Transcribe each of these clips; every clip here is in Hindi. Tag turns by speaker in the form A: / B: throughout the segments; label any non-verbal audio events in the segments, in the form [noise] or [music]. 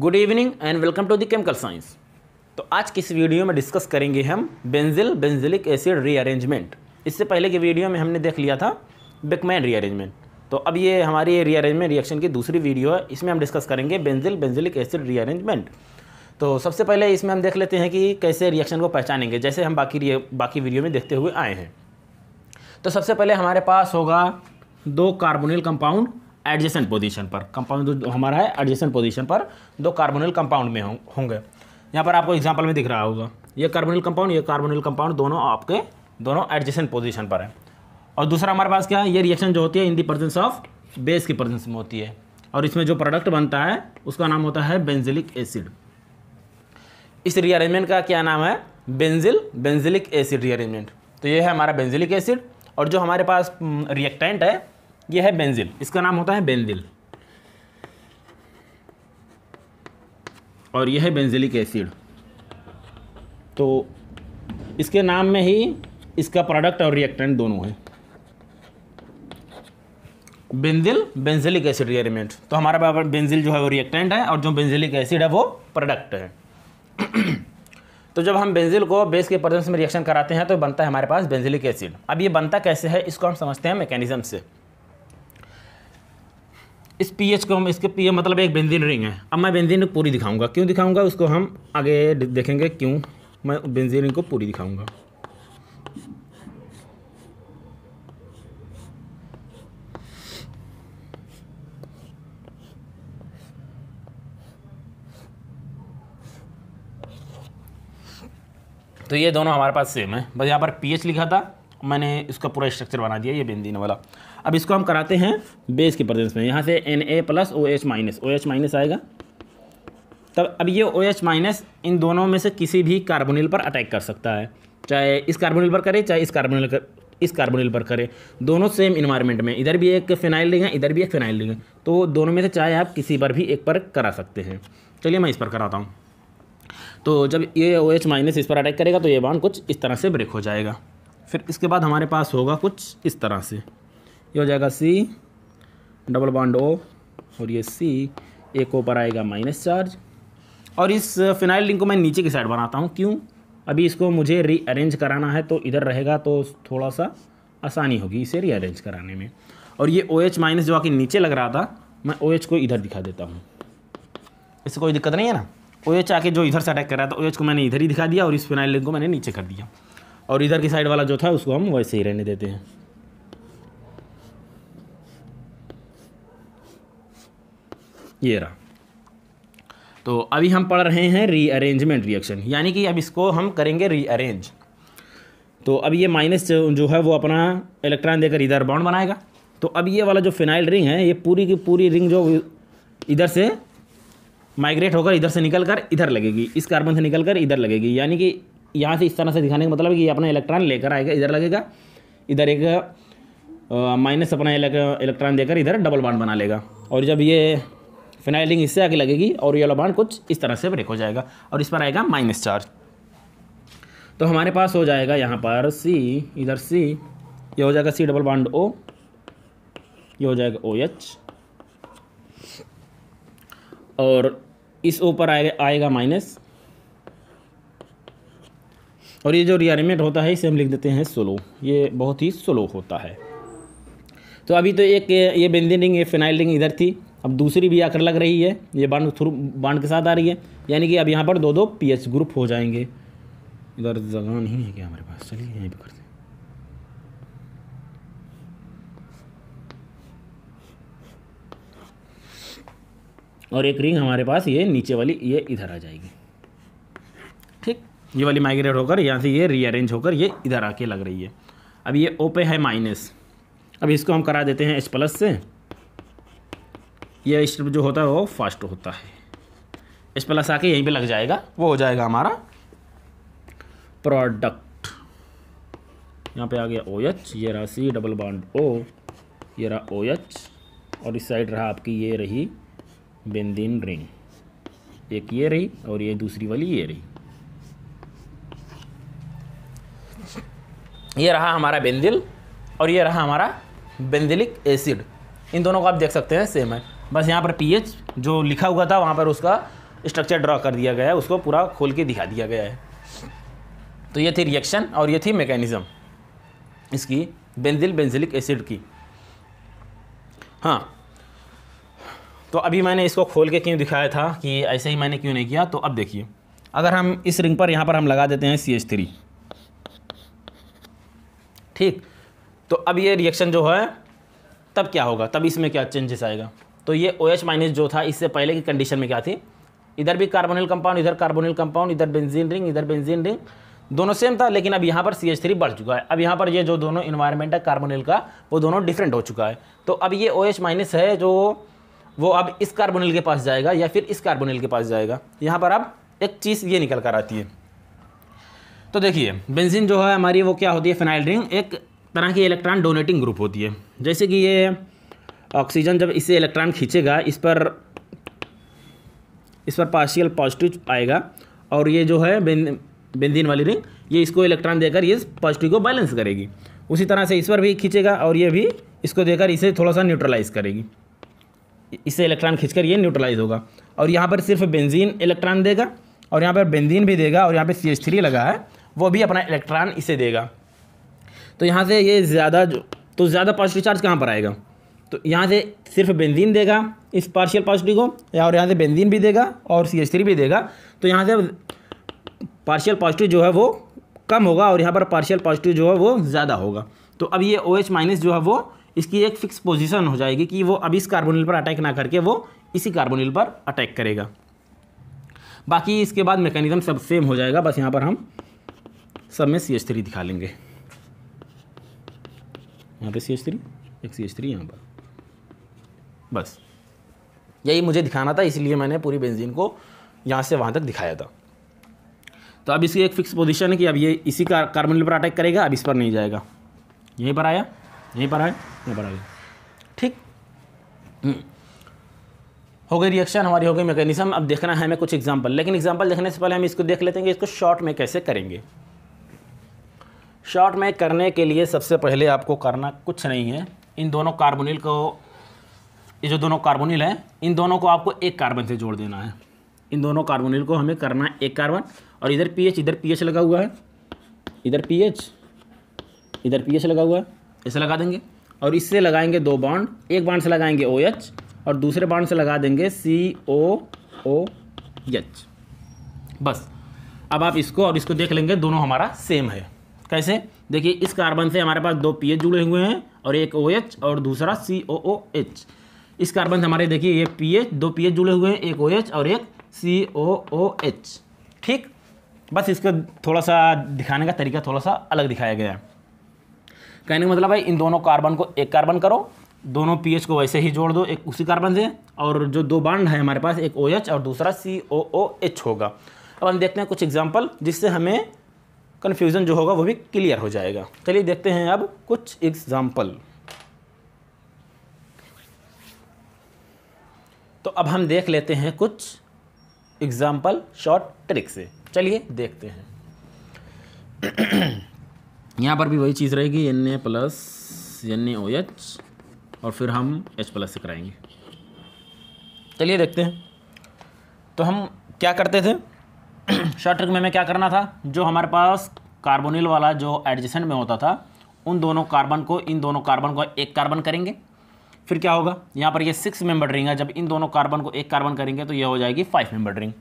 A: Good evening and welcome to the chemical science तो आज की इस वीडियो में डिस्कस करेंगे हम बेंजिल बेंजिलिक एसिड रीअरेंजमेंट इससे पहले की वीडियो में हमने देख लिया था बिकमैन रीअरेंजमेंट तो अब ये हमारी रीअरेंजमेंट रिएक्शन की दूसरी वीडियो है इसमें हम डिस्कस करेंगे बेंजिल बेंजिलिक एसिड रीअरेंजमेंट तो सबसे पहले इसमें हम देख लेते हैं कि कैसे रिएक्शन को पहचानेंगे जैसे हम बाकी बाकी वीडियो में देखते हुए आए हैं तो सबसे पहले हमारे पास होगा दो कार्बोनिल कंपाउंड एडजेसेंट पोजीशन पर कंपाउंड जो हमारा है एडजेसेंट पोजीशन पर दो कार्बोनिल कंपाउंड में होंगे यहाँ पर आपको एग्जाम्पल में दिख रहा होगा ये कार्बोनिल कंपाउंड ये कार्बोनिल कंपाउंड दोनों आपके दोनों एडजेसेंट पोजीशन पर है और दूसरा हमारे पास क्या है ये रिएक्शन जो होती है in the presence of base की प्रजेंस में होती है और इसमें जो प्रोडक्ट बनता है उसका नाम होता है बेंजिलिक एसिड इस रीअरेंजमेंट का क्या नाम है बेंजिल बेंजिलिक एसिड रीअरेंजमेंट तो ये है हमारा बेंजिलिक एसिड और जो हमारे पास रिएक्टेंट हम्म, है यह है बेंजिल इसका नाम होता है बेंजिल और यह है बेंजिलिक एसिड तो इसके नाम में ही इसका प्रोडक्ट और रिएक्टेंट दोनों है बेंजिल बेंजिलिक एसिड एलिमेंट तो हमारा बराबर बेंजिल जो है वो रिएक्टेंट है और जो बेंजिलिक एसिड है वो प्रोडक्ट है [clears throat] तो जब हम बेंजिल को बेस के प्रेजेंस में रिएक्शन कराते हैं तो बनता है हमारे पास बेंजिलिक एसिड अब ये बनता कैसे है इसको हम समझते हैं मैकेनिज्म से इस पी एच को हम इसके पी मतलब एक बेंजीन रिंग है अब मैं बेंजीन रिंग पूरी दिखाऊंगा क्यों दिखाऊंगा उसको हम आगे देखेंगे क्यों मैं बेंजीन रिंग को पूरी दिखाऊंगा तो ये दोनों हमारे पास सेम है बस यहाँ पर पी लिखा था मैंने इसका पूरा स्ट्रक्चर बना दिया ये बेंजीन वाला अब इसको हम कराते हैं बेस के प्रेजेंस में यहाँ से N A plus O H minus O H minus आएगा तब अब ये ओ एच माइनस इन दोनों में से किसी भी कार्बोनिल पर अटैक कर सकता है चाहे इस कार्बोनिल पर करे चाहे इस कार्बोनिल कर, इस कार्बोनिल पर करे दोनों सेम इन्वायरमेंट में इधर भी एक फिनाइल लेंगे है इधर भी एक फिनाइल लेंगे है तो दोनों में से चाहे आप किसी पर भी एक पर करा सकते हैं चलिए मैं इस पर कराता हूँ तो जब ये ओ एच माइनस इस पर अटैक करेगा तो ये बांड कुछ इस तरह से ब्रेक हो जाएगा फिर इसके बाद हमारे पास होगा कुछ इस तरह से ये हो जाएगा सी डबल बॉन्ड ओ और ये सी एक पर आएगा माइनस चार्ज और इस फिनाइल लिंक को मैं नीचे की साइड बनाता हूँ क्यों अभी इसको मुझे रीअरेंज कराना है तो इधर रहेगा तो थोड़ा सा आसानी होगी इसे रीअरेंज कराने में और ये ओ एच माइनस जो आके नीचे लग रहा था मैं ओ OH एच को इधर दिखा देता हूँ इससे कोई दिक्कत नहीं है ना ओ OH एच आके जो इधर से अटैक कर रहा था ओ OH एच को मैंने इधर ही दिखा दिया और इस फिनाइल लिंक को मैंने नीचे कर दिया और इधर की साइड वाला जो था उसको हम वैसे ही रहने देते हैं ये रहा तो अभी हम पढ़ रहे हैं रीअरेंजमेंट रिएक्शन यानी कि अब इसको हम करेंगे रीअरेंज तो अब ये माइनस जो है वो अपना इलेक्ट्रॉन देकर इधर बॉन्ड बनाएगा तो अब ये वाला जो फिनाइल रिंग है ये पूरी की पूरी रिंग जो इधर से माइग्रेट होकर इधर से निकलकर इधर लगेगी इस कार्बन से निकलकर इधर लगेगी यानी कि यहाँ से इस तरह से दिखाने का मतलब है कि अपना इलेक्ट्रॉन लेकर आएगा इधर लगेगा इधर एक माइनस अपना इलेक्ट्रॉन देकर इधर डबल बाड बना लेगा और जब ये फिनाइलिंग इससे आगे लगेगी और ये वाला बाड कुछ इस तरह से ब्रेक हो जाएगा और इस पर आएगा माइनस चार्ज तो हमारे पास हो जाएगा यहाँ पर सी इधर सी ये हो जाएगा सी डबल बाड ओ ये हो जाएगा ओ एच और इस ओ पर आएगा आएगा माइनस और ये जो रियानिमेट होता है इसे हम लिख देते हैं स्लो ये बहुत ही स्लो होता है तो अभी तो एक ये बेंजिन रिंग ये फिनाइल रिंग इधर थी अब दूसरी भी आकर लग रही है ये बाड थ्रू बाड के साथ आ रही है यानी कि अब यहाँ पर दो दो पी ग्रुप हो जाएंगे इधर जगह नहीं है क्या हमारे पास चलिए यहीं पर करते और एक रिंग हमारे पास ये नीचे वाली ये इधर आ जाएगी ठीक ये वाली माइग्रेट होकर यहाँ से ये रीअरेंज होकर ये इधर आके लग रही है अब ये ओ पे है माइनस अब इसको हम करा देते हैं एच प्लस से ये स्ट्रिप जो होता है वो फास्ट होता है एच प्लस आके यहीं पे लग जाएगा वो हो जाएगा हमारा प्रोडक्ट यहाँ पे आ गया ओ एच ये रहा सी डबल बॉन्ड ओ ये रहा ओ एच और इस साइड रहा आपकी ये रही बेंदिन रिंग एक ये रही और ये दूसरी वाली ये रही ये रहा हमारा बेंदिल और ये रहा हमारा बेंदिलिक एसिड इन दोनों को आप देख सकते हैं सेम है बस यहाँ पर पीएच जो लिखा हुआ था वहाँ पर उसका स्ट्रक्चर ड्रा कर दिया गया है उसको पूरा खोल के दिखा दिया गया है तो ये थी रिएक्शन और ये थी मैकेनिज़्म इसकी बेंजिल बेंजिलिक एसिड की हाँ तो अभी मैंने इसको खोल के क्यों दिखाया था कि ऐसे ही मैंने क्यों नहीं किया तो अब देखिए अगर हम इस रिंग पर यहाँ पर हम लगा देते हैं सी एच थ्री ठीक तो अब ये रिएक्शन जो है तब क्या होगा तब इसमें क्या चेंजेस आएगा तो ये ओ एच माइनस जो था इससे पहले की कंडीशन में क्या थी इधर भी कार्बोनिल कंपाउंड इधर कार्बोनिल कंपाउंड इधर बेंजीन रिंग इधर बेंजीन रिंग दोनों सेम था लेकिन अब यहाँ पर सी एच थ्री बढ़ चुका है अब यहाँ पर ये जो दोनों इन्वायरमेंट है कार्बोनिल का वो दोनों डिफरेंट हो चुका है तो अब ये ओ एच माइनस है जो वो अब इस कार्बोनिल के पास जाएगा या फिर इस कार्बोनिल के पास जाएगा यहाँ पर अब एक चीज़ ये निकल कर आती है तो देखिए बेंजीन जो है हमारी वो क्या होती है फिनाइल रिंग एक तरह की इलेक्ट्रॉन डोनेटिंग ग्रुप होती है जैसे कि ये ऑक्सीजन जब इसे इलेक्ट्रॉन खींचेगा इस पर इस पर पार्शियल पॉजिटिव आएगा और ये जो है बेंजीन वाली रिंग ये इसको इलेक्ट्रॉन देकर ये पॉजिटिव को बैलेंस करेगी उसी तरह से इस पर भी खींचेगा और ये भी इसको देकर इसे थोड़ा सा न्यूट्रलाइज करेगी इससे इलेक्ट्रॉन खींचकर ये न्यूट्रलाइज होगा और यहाँ पर सिर्फ बेंजीन इलेक्ट्रॉन देगा और यहाँ पर बेंजीन भी देगा और यहाँ पर सी लगा है वो भी अपना इलेक्ट्रॉन इसे देगा तो यहाँ से ये ज़्यादा जो तो ज़्यादा पॉजिटिव चार्ज कहाँ पर आएगा तो यहाँ से सिर्फ बेंजीन देगा इस पार्शियल पॉजिटिव को और यहाँ से बेंजीन भी देगा और सी एस थ्री भी देगा तो यहाँ से पार्शियल पॉजिटिव जो है वो कम होगा और यहाँ पर पार्शियल पॉजिटिव जो है वो ज़्यादा होगा तो अब ये ओ एच माइनस जो है वो इसकी एक फिक्स पोजीशन हो जाएगी कि वो अब इस कार्बोनिल पर अटैक ना करके वो इसी कार्बोनिल पर अटैक करेगा बाकी इसके बाद मैकेनिज्म सब सेम हो जाएगा बस यहाँ पर हम सब में सी एच थ्री दिखा लेंगे यहाँ पे सी एच थ्री एक सी एच थ्री यहाँ पर बस यही मुझे दिखाना था इसलिए मैंने पूरी बेंजीन को यहाँ से वहाँ तक दिखाया था तो अब इसकी एक फिक्स पोजीशन है कि अब ये इसी का कार्बन पर अटैक करेगा अब इस पर नहीं जाएगा यहीं पर आया यहीं पर आया यहीं पर आया ठीक हम्म। हो गई रिएक्शन हमारी हो गई मैकेनिज्म अब देखना है हमें कुछ एग्जांपल लेकिन एग्जांपल देखने से पहले हम इसको देख लेते हैं कि इसको शॉर्ट में कैसे करेंगे शॉर्ट में करने के लिए सबसे पहले आपको करना कुछ नहीं है इन दोनों कार्बोनिल को ये जो दोनों कार्बोनिल हैं इन दोनों को आपको एक कार्बन से जोड़ देना है इन दोनों कार्बोनिल को हमें करना है एक कार्बन और इधर पीएच इधर पीएच लगा हुआ है इधर पीएच इधर पीएच लगा हुआ है ऐसे लगा देंगे और इससे लगाएंगे दो बाउंड एक बाड से लगाएंगे ओ OH और दूसरे बाउंड से लगा देंगे सी ओ ओ एच बस अब आप इसको और इसको देख लेंगे दोनों हमारा सेम है कैसे देखिए इस कार्बन से हमारे पास दो पी जुड़े हुए हैं और एक ओ OH और दूसरा सी ओ ओ एच इस कार्बन से हमारे देखिए ये पी एच दो पी एच जुड़े हुए हैं एक ओ OH और एक सी ओ ओ एच ठीक बस इसका थोड़ा सा दिखाने का तरीका थोड़ा सा अलग दिखाया गया है कहने का मतलब है इन दोनों कार्बन को एक कार्बन करो दोनों एच को वैसे ही जोड़ दो एक उसी कार्बन से और जो दो बांड है हमारे पास एक ओ OH और दूसरा सी ओ ओ एच होगा अब हम देखते हैं कुछ एग्जाम्पल जिससे हमें कन्फ्यूज़न जो होगा वो भी क्लियर हो जाएगा चलिए देखते हैं अब कुछ एग्ज़ाम्पल तो अब हम देख लेते हैं कुछ एग्ज़ाम्पल शॉर्ट ट्रिक से चलिए देखते हैं [clears throat] यहाँ पर भी वही चीज़ रहेगी N A plus N A O H और फिर हम एच प्लस से कराएंगे चलिए देखते हैं तो हम क्या करते थे शॉर्ट [clears throat] ट्रिक में हमें क्या करना था जो हमारे पास कार्बोनिल वाला जो एडजेसेंट में होता था उन दोनों कार्बन को इन दोनों कार्बन को एक कार्बन करेंगे फिर क्या होगा यहाँ पर ये सिक्स मेंबर रिंग है जब इन दोनों कार्बन को एक कार्बन करेंगे तो यह हो जाएगी फाइव मेंबर रिंग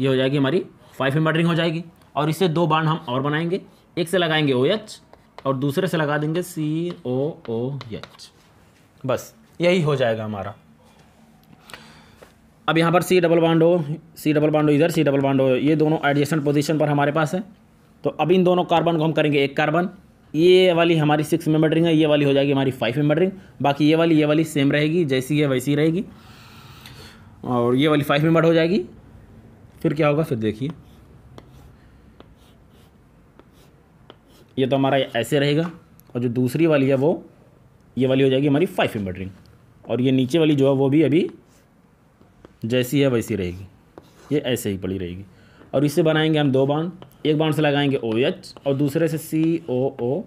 A: ये हो जाएगी हमारी फाइव मेंबर रिंग हो जाएगी और इससे दो बांड हम और बनाएंगे एक से लगाएंगे ओ एच और दूसरे से लगा देंगे सी ओ ओ एच बस यही हो जाएगा हमारा अब यहाँ पर सी डबल बांडो हो सी डबल बांडो हो इधर सी डबल बाउंड हो ये दोनों एडजस्टेंट पोजीशन पर हमारे पास है तो अब इन दोनों कार्बन को हम करेंगे एक कार्बन ये वाली हमारी सिक्स मेंबर रिंग है ये वाली हो जाएगी हमारी फाइव मेंबर रिंग बाकी ये वाली ये वाली सेम रहेगी जैसी है वैसी रहेगी और ये वाली फाइव मेंबर हो जाएगी फिर क्या होगा फिर देखिए ये तो हमारा ऐसे रहेगा और जो दूसरी वाली है वो ये वाली हो जाएगी हमारी फाइव मेंबर रिंग और ये नीचे वाली जो है वो भी अभी जैसी है वैसी रहेगी ये ऐसे ही पड़ी रहेगी और इससे बनाएंगे हम दो बाउंड एक बाउंड से लगाएंगे ओ एच और दूसरे से सी ओ ओ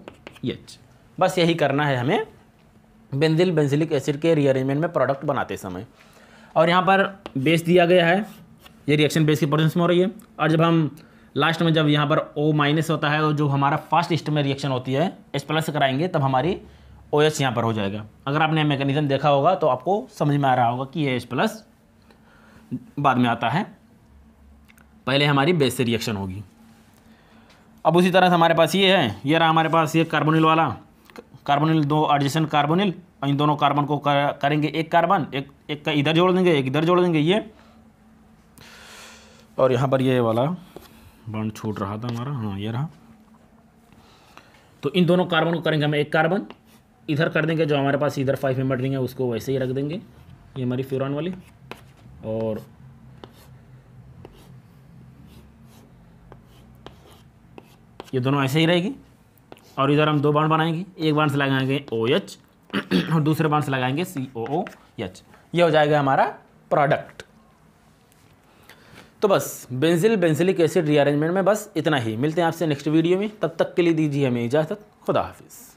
A: एच बस यही करना है हमें बेंजिल बेंजिलिक एसिड के रीअरेंजमेंट में प्रोडक्ट बनाते समय और यहाँ पर बेस दिया गया है ये रिएक्शन बेस की प्रोसेस में हो रही है और जब हम लास्ट में जब यहाँ पर ओ माइनस होता है और तो जो हमारा फास्ट स्टेप में रिएक्शन होती है एच प्लस कराएंगे तब हमारी ओ एच यहाँ पर हो जाएगा अगर आपने मैकेनिज्म देखा होगा तो आपको समझ में आ रहा होगा कि ये एच प्लस बाद में आता है पहले हमारी बेस से रिएक्शन होगी अब उसी तरह से हमारे पास ये है ये रहा हमारे पास ये कार्बोनिल वाला कार्बोनिल दो एडजेसेंट कार्बोनिल और इन दोनों कार्बन को कर, करेंगे एक कार्बन एक एक का इधर जोड़ देंगे एक इधर जोड़ देंगे ये और यहाँ पर ये वाला बॉन्ड छूट रहा था हमारा हाँ ये रहा तो इन दोनों कार्बन को करेंगे हम एक कार्बन इधर कर देंगे जो हमारे पास इधर फाइव एम देंगे उसको वैसे ही रख देंगे ये हमारी फ्यूरान वाली और ये दोनों ऐसे ही रहेगी और इधर हम दो बाण बनाएंगे एक बाण से लगाएंगे ओ एच [clears throat] और दूसरे बाण से लगाएंगे सी ओ ओ एच ये हो जाएगा हमारा प्रोडक्ट तो बस बेंजिल बेंजिलिक एसिड रीअरेंजमेंट में बस इतना ही मिलते हैं आपसे नेक्स्ट वीडियो में तब तक के लिए दीजिए हमें इजाज़त खुदा हाफिज़